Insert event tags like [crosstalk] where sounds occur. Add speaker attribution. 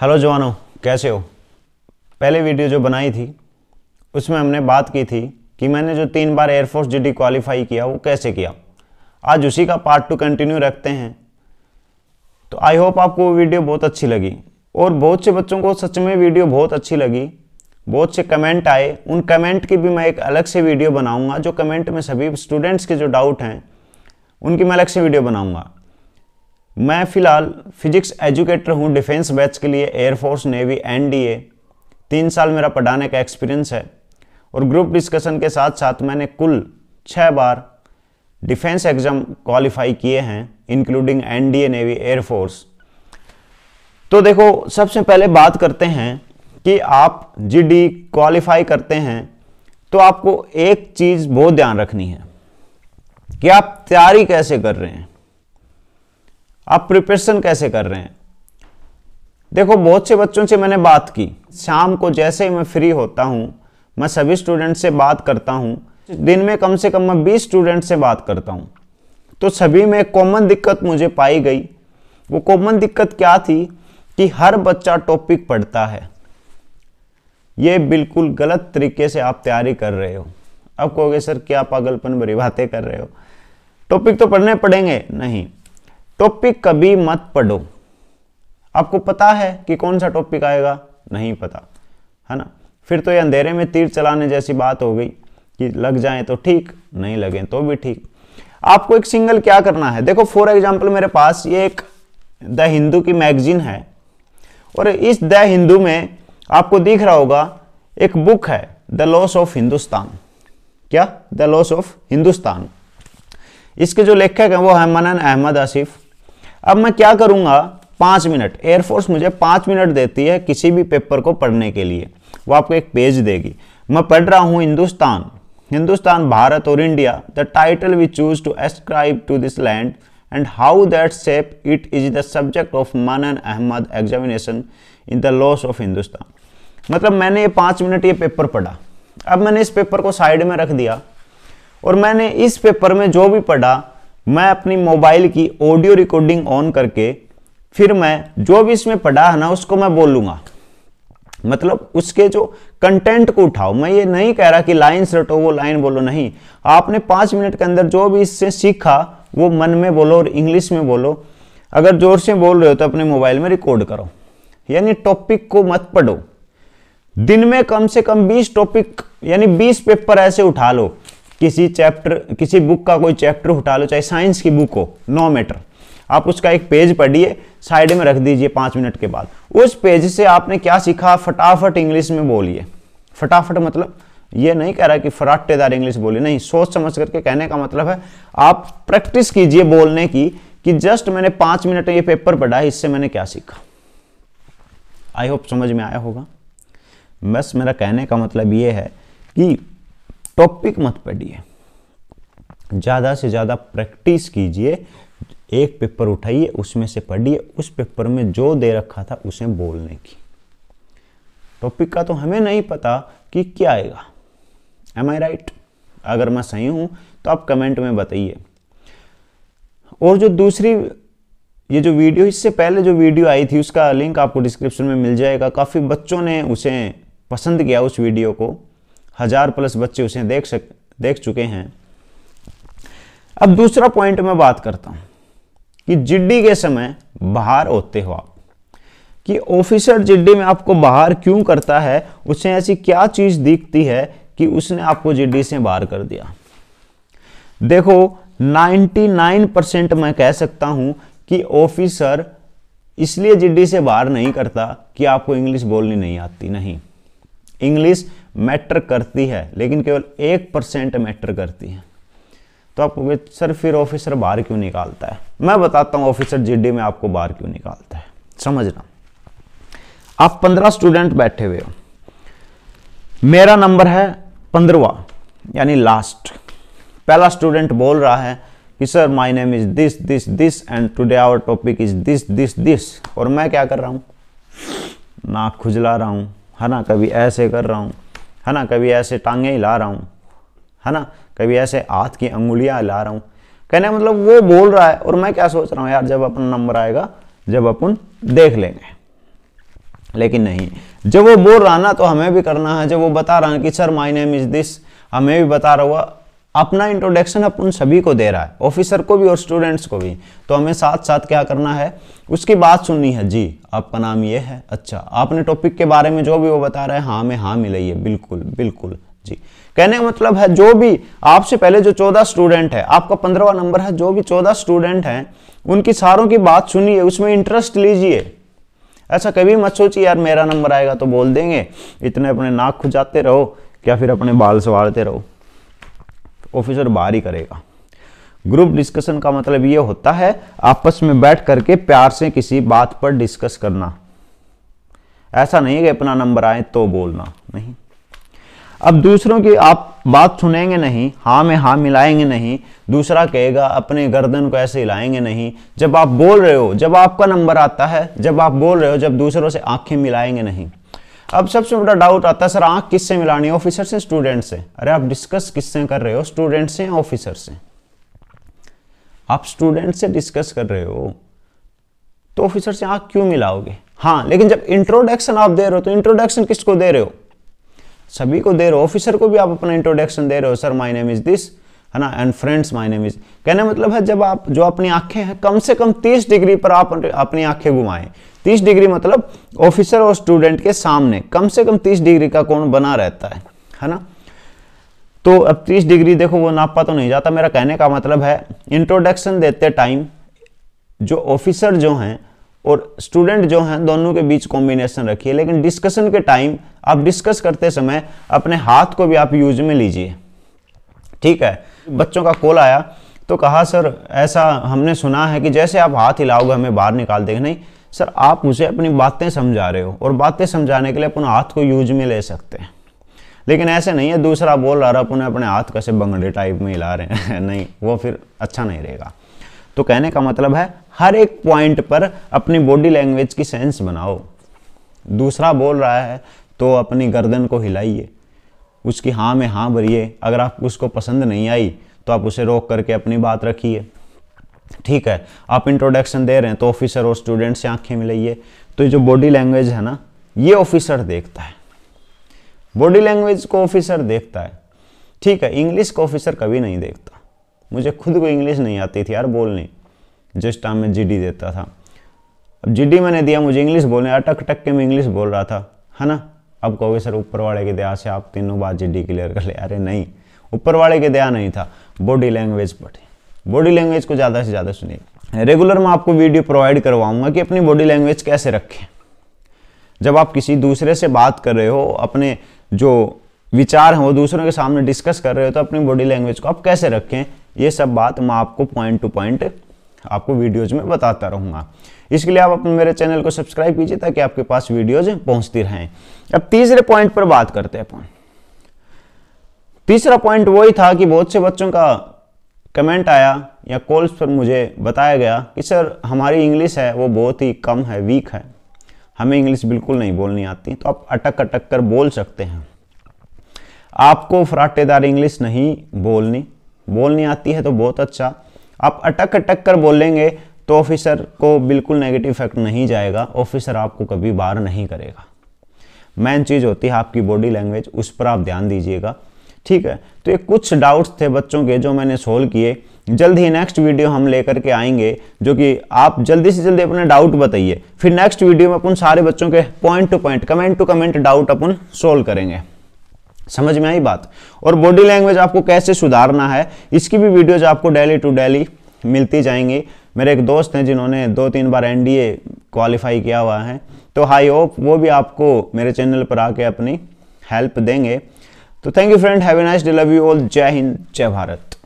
Speaker 1: hello जवानों कैसे हो पहले वीडियो जो बनाई थी उसमें हमने बात की थी कि मैंने जो तीन बार एयरफोर्स जीडी क्वालिफाई किया वो कैसे किया आज उसी का पार्ट टू कंटिन्यू रखते हैं तो आई होप आपको वो वीडियो बहुत अच्छी लगी और बहुत से बच्चों को सच में वीडियो बहुत अच्छी लगी बहुत से कमेंट आए उन कमेंट की भी मैं एक अलग से वीडियो बनाऊँगा जो कमेंट में सभी स्टूडेंट्स के जो डाउट हैं उनकी मैं अलग से वीडियो बनाऊँगा मैं फ़िलहाल फिजिक्स एजुकेटर हूँ डिफेंस बैच के लिए एयरफोर्स नेवी एनडीए तीन साल मेरा पढ़ाने का एक्सपीरियंस है और ग्रुप डिस्कशन के साथ साथ मैंने कुल छः बार डिफेंस एग्ज़ाम क्वालिफाई किए हैं इंक्लूडिंग एनडीए नेवी एयरफोर्स तो देखो सबसे पहले बात करते हैं कि आप जीडी क्वालिफाई करते हैं तो आपको एक चीज़ बहुत ध्यान रखनी है कि आप तैयारी कैसे कर रहे हैं आप प्रिपरेशन कैसे कर रहे हैं देखो बहुत से बच्चों से मैंने बात की शाम को जैसे ही मैं फ्री होता हूँ मैं सभी स्टूडेंट से बात करता हूँ दिन में कम से कम मैं बीस स्टूडेंट से बात करता हूँ तो सभी में कॉमन दिक्कत मुझे पाई गई वो कॉमन दिक्कत क्या थी कि हर बच्चा टॉपिक पढ़ता है ये बिल्कुल गलत तरीके से आप तैयारी कर रहे हो अब कहोगे सर क्या पागलपन भरी बातें कर रहे हो टॉपिक तो पढ़ने पड़ेंगे नहीं टॉपिक कभी मत पढ़ो आपको पता है कि कौन सा टॉपिक आएगा नहीं पता है ना फिर तो ये अंधेरे में तीर चलाने जैसी बात हो गई कि लग जाए तो ठीक नहीं लगे तो भी ठीक आपको एक सिंगल क्या करना है देखो फॉर एग्जाम्पल मेरे पास ये एक द हिंदू की मैगजीन है और इस द हिंदू में आपको दिख रहा होगा एक बुक है द लॉस ऑफ हिंदुस्तान क्या द लॉस ऑफ हिंदुस्तान इसके जो लेखक हैं वो है मनन अहमद आसिफ अब मैं क्या करूँगा पाँच मिनट एयरफोर्स मुझे पाँच मिनट देती है किसी भी पेपर को पढ़ने के लिए वो आपको एक पेज देगी मैं पढ़ रहा हूँ हिंदुस्तान हिंदुस्तान भारत और India the title we choose to ascribe to this land and how that shape it is the subject of man and Ahmed examination in the loss of Hindustan मतलब मैंने ये पाँच मिनट ये पेपर पढ़ा अब मैंने इस पेपर को साइड में रख दिया और मैंने इस पेपर में जो भी पढ़ा मैं अपनी मोबाइल की ऑडियो रिकॉर्डिंग ऑन करके फिर मैं जो भी इसमें पढ़ा है ना उसको मैं बोलूंगा मतलब उसके जो कंटेंट को उठाओ मैं ये नहीं कह रहा कि लाइन रटो वो लाइन बोलो नहीं आपने पाँच मिनट के अंदर जो भी इससे सीखा वो मन में बोलो और इंग्लिश में बोलो अगर ज़ोर से बोल रहे हो तो अपने मोबाइल में रिकॉर्ड करो यानी टॉपिक को मत पढ़ो दिन में कम से कम 20 टॉपिक यानी 20 पेपर ऐसे उठा लो किसी चैप्टर किसी बुक का कोई चैप्टर उठा लो चाहे साइंस की बुक हो नो मैटर आप उसका एक पेज पढ़िए साइड में रख दीजिए पाँच मिनट के बाद उस पेज से आपने क्या सीखा फटाफट इंग्लिश में बोलिए फटाफट मतलब ये नहीं कह रहा कि फराटेदार इंग्लिश बोलिए नहीं सोच समझ करके कहने का मतलब है आप प्रैक्टिस कीजिए बोलने की कि जस्ट मैंने पाँच मिनट ये पेपर पढ़ा है इससे मैंने क्या सीखा आई होप समझ में आया होगा बस मेरा कहने का मतलब ये है कि टॉपिक मत पढ़िए ज़्यादा से ज़्यादा प्रैक्टिस कीजिए एक पेपर उठाइए उसमें से पढ़िए उस पेपर में जो दे रखा था उसे बोलने की टॉपिक का तो हमें नहीं पता कि क्या आएगा एम आई राइट अगर मैं सही हूँ तो आप कमेंट में बताइए और जो दूसरी ये जो वीडियो इससे पहले जो वीडियो आई थी उसका लिंक आपको डिस्क्रिप्शन में मिल जाएगा काफ़ी बच्चों ने उसे पसंद किया उस वीडियो को हज़ार प्लस बच्चे उसे देख सक देख चुके हैं अब दूसरा पॉइंट मैं बात करता हूँ कि जिड्डी के समय बाहर होते हो आप कि ऑफिसर जिड्डी में आपको बाहर क्यों करता है उसे ऐसी क्या चीज़ दिखती है कि उसने आपको जिड्डी से बाहर कर दिया देखो 99 परसेंट मैं कह सकता हूं कि ऑफिसर इसलिए जिड्डी से बाहर नहीं करता कि आपको इंग्लिश बोलनी नहीं आती नहीं इंग्लिश मैटर करती है लेकिन केवल एक परसेंट मैटर करती है तो आप कहोगे सर फिर ऑफिसर बाहर क्यों निकालता है मैं बताता हूँ ऑफिसर जीडी में आपको बाहर क्यों निकालता है समझना आप पंद्रह स्टूडेंट बैठे हुए हो मेरा नंबर है पंद्रवा यानी लास्ट पहला स्टूडेंट बोल रहा है कि sir my name is this this this and today our topic is this this this और मैं क्या कर रहा हूँ नाक खुजला रहा हूँ है ना कभी ऐसे कर रहा हूँ है ना कभी ऐसे टांगे हिला रहा हूँ है ना कभी ऐसे हाथ की अंगुलियाँ हिला रहा हूँ कहने मतलब वो बोल रहा है और मैं क्या सोच रहा हूँ यार जब अपना नंबर आएगा जब अपन देख लेंगे लेकिन नहीं जब वो बोल रहा ना तो हमें भी करना है जब वो बता रहा है कि sir my name is this हमें भी बता रहा हुआ अपना इंट्रोडक्शन अपन सभी को दे रहा है ऑफिसर को भी और स्टूडेंट्स को भी तो हमें साथ साथ क्या करना है उसकी बात सुननी है जी आपका नाम ये है अच्छा आपने टॉपिक के बारे में जो भी वो बता रहा है हाँ में हाँ मिलाइए बिल्कुल बिल्कुल जी कहने का मतलब है जो भी आपसे पहले जो चौदह स्टूडेंट है आपका पंद्रहवा नंबर है जो भी चौदह स्टूडेंट हैं उनकी सारों की बात सुनिए उसमें इंटरेस्ट लीजिए ऐसा कभी मत सोचिए यार मेरा नंबर आएगा तो बोल देंगे इतने अपने नाक खुजाते रहो या फिर अपने बाल संवारते रहो ऑफिसर बाहर ही करेगा ग्रुप डिस्कशन का मतलब ये होता है आपस में बैठ करके प्यार से किसी बात पर डिस्कस करना ऐसा नहीं कि अपना नंबर आए तो बोलना नहीं अब दूसरों की आप बात सुनेंगे नहीं हाँ में हाँ मिलाएंगे नहीं दूसरा कहेगा अपने गर्दन को ऐसे हिलाएंगे नहीं जब आप बोल रहे हो जब आपका नंबर आता है जब आप बोल रहे हो जब दूसरों से आंखें मिलाएंगे नहीं अब सबसे बड़ा डाउट आता है सर आंख किससे मिलानी है ऑफिसर से स्टूडेंट से अरे आप डिस्कस किससे कर रहे हो स्टूडेंट से ऑफिसर से आप स्टूडेंट से डिस्कस कर रहे हो तो ऑफिसर से आंख क्यों मिलाओगे हाँ लेकिन जब इंट्रोडक्शन आप दे रहे हो तो इंट्रोडक्शन किसको दे रहे हो सभी को दे रहे हो ऑफिसर को भी आप अपना इंट्रोडक्शन दे रहे हो sir my name is this है ना and friends my name is कहने मतलब है जब आप जो अपनी आंखें हैं कम से कम तीस डिग्री पर आप अपनी आंखें घुमाएं 30 डिग्री मतलब ऑफिसर और स्टूडेंट के सामने कम से कम 30 डिग्री का कोण बना रहता है है ना तो अब 30 डिग्री देखो वो नापा तो नहीं जाता मेरा कहने का मतलब है इंट्रोडक्शन देते टाइम जो ऑफिसर जो हैं और स्टूडेंट जो हैं दोनों के बीच कॉम्बिनेशन रखिए लेकिन डिस्कशन के टाइम आप डिस्कस करते समय अपने हाथ को भी आप यूज में लीजिए ठीक है बच्चों का कॉल आया तो कहा सर ऐसा हमने सुना है कि जैसे आप हाथ हिलाओगे हमें बाहर निकाल देंगे नहीं सर आप मुझे अपनी बातें समझा रहे हो और बातें समझाने के लिए अपन हाथ को यूज में ले सकते हैं लेकिन ऐसे नहीं है दूसरा बोल रहा अपने अपने हाथ कैसे बंगड़े टाइप में हिला रहे हैं [laughs] नहीं वो फिर अच्छा नहीं रहेगा तो कहने का मतलब है हर एक पॉइंट पर अपनी बॉडी लैंग्वेज की सेंस बनाओ दूसरा बोल रहा है तो अपनी गर्दन को हिलाइए उसकी हाँ में हाँ भरिए अगर आप उसको पसंद नहीं आई तो आप उसे रोक करके अपनी बात रखिए ठीक है आप इंट्रोडक्शन दे रहे हैं तो ऑफिसर और स्टूडेंट से आंखें मिलाइए तो जो बॉडी लैंग्वेज है ना ये ऑफिसर देखता है बॉडी लैंग्वेज को ऑफिसर देखता है ठीक है इंग्लिश को ऑफिसर कभी नहीं देखता मुझे खुद को इंग्लिश नहीं आती थी यार बोलने जिस टाइम में जीडी देता था अब जीडी मैंने दिया मुझे इंग्लिश बोलने अटक टक के मैं इंग्लिश बोल रहा था है ना अब कहोगे सर ऊपर वाले की दया से आप तीनों बात जीडी क्लियर कर ले अरे नहीं ऊपर वाले की दया नहीं था बॉडी लैंग्वेज पढ़े बॉडी लैंग्वेज को ज़्यादा से ज़्यादा सुनिए रेगुलर मैं आपको वीडियो प्रोवाइड करवाऊंगा कि अपनी बॉडी लैंग्वेज कैसे रखें जब आप किसी दूसरे से बात कर रहे हो अपने जो विचार हैं वो दूसरों के सामने डिस्कस कर रहे हो तो अपनी बॉडी लैंग्वेज को आप कैसे रखें ये सब बात मैं आपको पॉइंट टू पॉइंट आपको वीडियोज में बताता रहूँगा इसके लिए आप अपने मेरे चैनल को सब्सक्राइब कीजिए ताकि आपके पास वीडियोज पहुँचती रहें अब तीसरे पॉइंट पर बात करते हैं अपन तीसरा पॉइंट वही था कि बहुत से बच्चों का कमेंट आया या कॉल्स पर मुझे बताया गया कि सर हमारी इंग्लिश है वो बहुत ही कम है वीक है हमें इंग्लिश बिल्कुल नहीं बोलनी आती तो आप अटक अटक कर बोल सकते हैं आपको फराटेदार इंग्लिश नहीं बोलनी बोलनी आती है तो बहुत अच्छा आप अटक अटक कर बोलेंगे तो ऑफिसर को बिल्कुल नेगेटिव इफेक्ट नहीं जाएगा ऑफिसर आपको कभी बार नहीं करेगा मेन चीज़ होती है आपकी बॉडी लैंग्वेज उस पर आप ध्यान दीजिएगा ठीक है तो ये कुछ डाउट्स थे बच्चों के जो मैंने सोल्व किए जल्द ही नेक्स्ट वीडियो हम लेकर के आएंगे जो कि आप जल्दी से जल्दी अपने डाउट बताइए फिर नेक्स्ट वीडियो में अपन सारे बच्चों के point to point comment to comment doubt अपन सोल्व करेंगे समझ में आई बात और बॉडी लैंग्वेज आपको कैसे सुधारना है इसकी भी वीडियोज आपको डेली टू डेली मिलती जाएंगी मेरे एक दोस्त हैं जिन्होंने दो तीन बार एनडीए क्वालिफाई किया हुआ है तो हाई होप वो भी आपको मेरे चैनल पर आके अपनी हेल्प देंगे तो thank you friend have a nice day love you all जय हिंद जय भारत